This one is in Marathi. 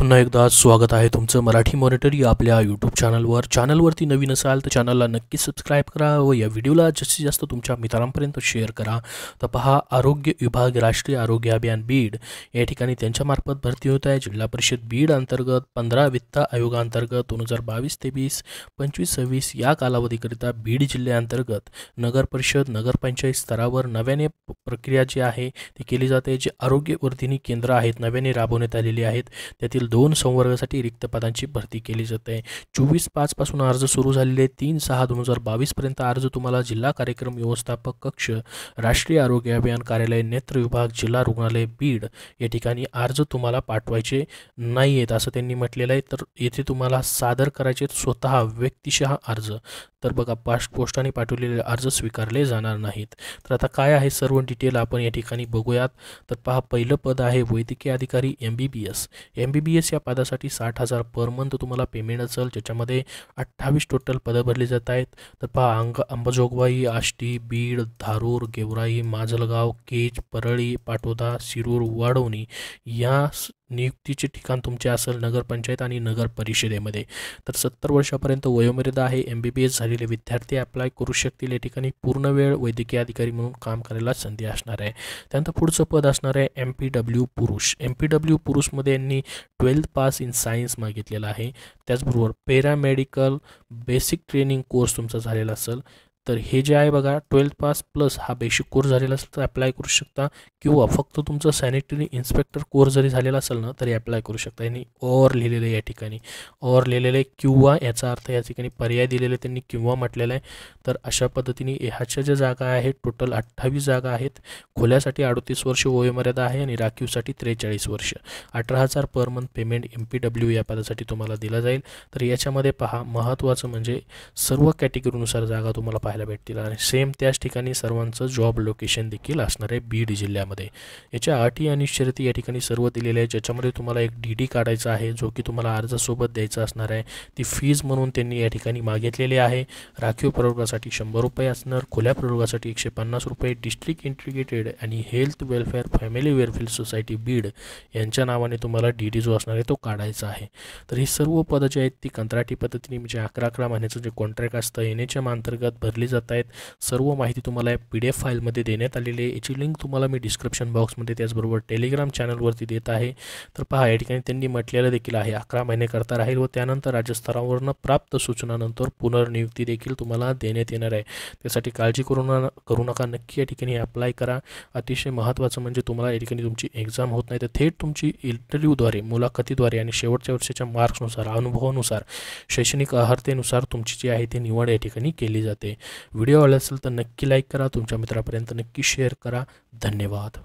पुन्हा एकदा स्वागत आहे तुमचं मराठी मॉनिटर या आपल्या यूट्यूब चॅनलवर चॅनलवरती नवीन असाल तर चॅनलला नक्की सबस्क्राईब करा व या व्हिडिओला जास्तीत जास्त तुमच्या मित्रांपर्यंत शेअर करा तर पहा आरोग्य विभाग राष्ट्रीय आरोग्य अभियान बीड या ठिकाणी त्यांच्यामार्फत भरती होत आहे जिल्हा परिषद बीड अंतर्गत पंधरा वित्त आयोगाअंतर्गत दोन हजार बावीस वीस पंचवीस सव्वीस या कालावधीकरिता बीड जिल्ह्याअंतर्गत नगर परिषद नगरपंचायत स्तरावर नव्याने प्रक्रिया जी आहे ती केली जाते जे आरोग्यवर्धिनी केंद्र आहेत नव्याने राबवण्यात आलेली आहेत त्यातील दोन संवर्गासाठी रिक्त पदांची भरती केली जाते चोवीस पाचपासून अर्ज सुरू झालेले तीन सहा दोन हजार बावीसपर्यंत अर्ज तुम्हाला जिल्हा कार्यक्रम व्यवस्थापक कक्ष राष्ट्रीय आरोग्य अभियान कार्यालय नेत्र विभाग जिल्हा रुग्णालय बीड या ठिकाणी अर्ज तुम्हाला पाठवायचे नाही आहेत असं त्यांनी म्हटलेलं आहे तर येथे तुम्हाला सादर करायचे स्वतः व्यक्तिशः अर्ज तर बघा पास्ट पोस्टाने पाठवलेले अर्ज स्वीकारले जाणार नाहीत तर आता काय आहे सर्व डिटेल डिटेल आपण या ठिकाणी बघूयात तर पहा पहिलं पद आहे वैद्यकीय अधिकारी M B B S M B B S या पदासाठी साठ हजार पर मंथ तुम्हाला पेमेंट असेल ज्याच्यामध्ये अठ्ठावीस टोटल पदं भरली जात आहेत तर पहा अंग अंबाजोगवाई आष्टी बीड धारूर गेवराई माजलगाव केज परळी पाटोदा शिरूर वाडवणी या नियुक्तीचे ठिकाण तुमचे असेल नगरपंचायत आणि नगर परिषदेमध्ये तर सत्तर वर्षापर्यंत वयोमर्यादा आहे एम बी बी एस झालेले विद्यार्थी अप्लाय करू शकतील या ठिकाणी पूर्ण वेळ वैद्यकीय अधिकारी म्हणून काम करायला संधी असणार आहे त्यानंतर पुढचं पद असणार आहे एम पी डब्ल्यू पुरुष एम पी डब्ल्यू पुरुषमध्ये यांनी ट्वेल्थ पास इन सायन्स मागितलेला आहे त्याचबरोबर पॅरामेडिकल बेसिक ट्रेनिंग कोर्स तुमचा झालेला असेल तर हे जे आहे बघा ट्वेल्थ पास प्लस हा बेसिक कोर्स झालेला असेल तर अप्लाय करू शकता किंवा फक्त तुमचं सॅनिटरी इन्स्पेक्टर कोर्स जरी झालेला असेल ना तरी अप्लाय करू शकता यांनी ऑर लिहिलेलं आहे या ठिकाणी और लिहिलेलं आहे किंवा याचा अर्थ या ठिकाणी पर्याय दिलेले त्यांनी किंवा म्हटलेलं आहे तर अशा पद्धतीने ह्याच्या ज्या जागा आहेत टोटल अठ्ठावीस जागा आहेत खोल्यासाठी अडतीस वर्ष वयोमर्यादा आहे आणि राखीवसाठी त्रेचाळीस वर्ष अठरा हजार per month payment M P W या पदासाठी तुम्हाला दिला जाईल तर याच्यामध्ये पहा महत्त्वाचं म्हणजे सर्व कॅटेगरीनुसार जागा तुम्हाला पाहायला भेटतील आणि सेम त्याच ठिकाणी सर्वांचं जॉब लोकेशन देखील असणार आहे बीड जिल्ह्यामध्ये याच्या अटी आणि शर्ती या ठिकाणी सर्व दिलेले आहे ज्याच्यामध्ये तुम्हाला एक डी डी काढायचा आहे जो की तुम्हाला अर्जासोबत द्यायचा असणार आहे ती फीज म्हणून त्यांनी या ठिकाणी मागितलेली आहे राखीव प्रयोगासाठी शंभर रुपये असणार खुल्या प्रवर्गासाठी एकशे पन्नास रुपये डिस्ट्रिक्ट इंटिग्रेटेड आणि health welfare family welfare society Beed यांच्या नावाने तुम्हाला डी डी जो असणार आहे तो काढायचा आहे तर ही सर्व पदं जी आहेत ती कंत्राटी पद्धतीने म्हणजे अकरा अकरा महिन्याचं जे कॉन्ट्रॅक्ट असतं एन एच एम अंतर्गत भरले जात आहेत सर्व माहिती तुम्हाला या पी डी एफ फाईलमध्ये देण्यात आलेली आहे याची लिंक तुम्हाला मी डिस्क्रिप्शन बॉक्समध्ये त्याचबरोबर टेलिग्राम चॅनलवरती देत आहे तर पहा या ठिकाणी त्यांनी म्हटलेलं देखील आहे अकरा करता राहील व त्यानंतर राज्यस्तरावरनं प्राप्त सूचनानंतर पुनर्नियुक्ती देखील तुम्हाला देण्यात येणार आहे त्यासाठी काळजी करू करू नका नक्की या ठिकाणी अप्लाय करा अतिशय महत्त्वाचं म्हणजे तुम्हाला या ठिकाणी तुमची एक्झाम होत नाही तर थेट तुमची इंटरव्ह्यूद्वारे मुलाखतीद्वारे आणि शेवटच्या वर्षाच्या मार्क्सनुसार अनुभवानुसार शैक्षणिक अर्हतेनुसार तुमची जी आहे ती निवड या ठिकाणी केली जाते व्हिडिओ आवडला असेल तर नक्की लाईक करा तुमच्या मित्रापर्यंत नक्की शेअर करा धन्यवाद